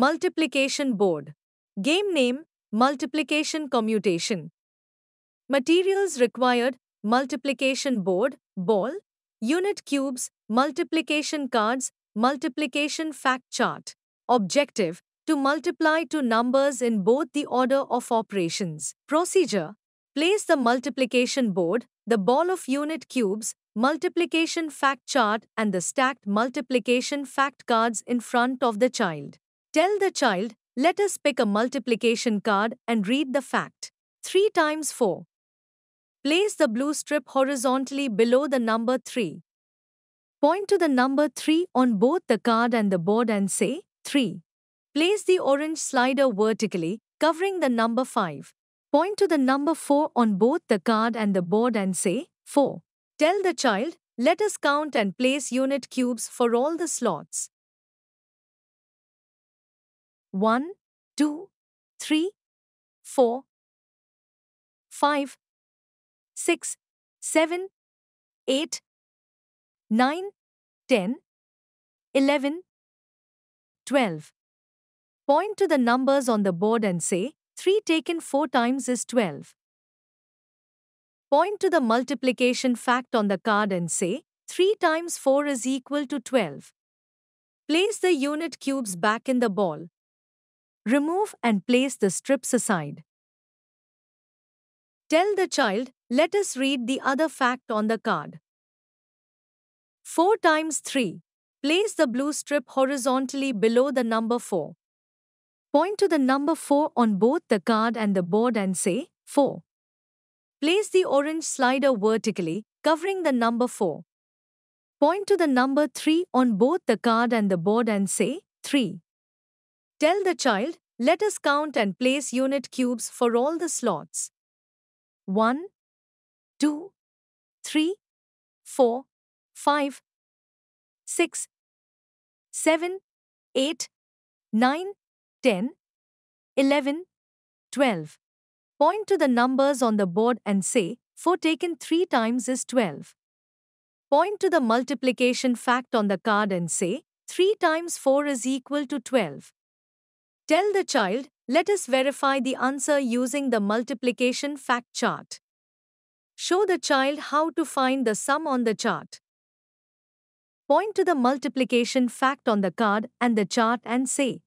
Multiplication board. Game name, multiplication commutation. Materials required, multiplication board, ball, unit cubes, multiplication cards, multiplication fact chart. Objective, to multiply two numbers in both the order of operations. Procedure, place the multiplication board, the ball of unit cubes, multiplication fact chart and the stacked multiplication fact cards in front of the child. Tell the child, let us pick a multiplication card and read the fact. 3 times 4. Place the blue strip horizontally below the number 3. Point to the number 3 on both the card and the board and say, 3. Place the orange slider vertically, covering the number 5. Point to the number 4 on both the card and the board and say, 4. Tell the child, let us count and place unit cubes for all the slots. One, two, three, four, five, six, seven, eight, nine, ten, eleven, twelve. Point to the numbers on the board and say, 3 taken 4 times is 12. Point to the multiplication fact on the card and say, 3 times 4 is equal to 12. Place the unit cubes back in the ball. Remove and place the strips aside. Tell the child, let us read the other fact on the card. 4 times 3. Place the blue strip horizontally below the number 4. Point to the number 4 on both the card and the board and say, 4. Place the orange slider vertically, covering the number 4. Point to the number 3 on both the card and the board and say, 3. Tell the child, let us count and place unit cubes for all the slots. 1, 2, 3, 4, 5, 6, 7, 8, 9, 10, 11, 12. Point to the numbers on the board and say, 4 taken 3 times is 12. Point to the multiplication fact on the card and say, 3 times 4 is equal to 12. Tell the child, let us verify the answer using the multiplication fact chart. Show the child how to find the sum on the chart. Point to the multiplication fact on the card and the chart and say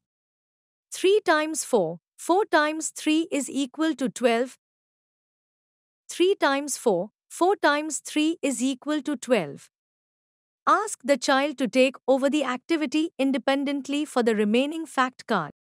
3 times 4, 4 times 3 is equal to 12. 3 times 4, 4 times 3 is equal to 12. Ask the child to take over the activity independently for the remaining fact card.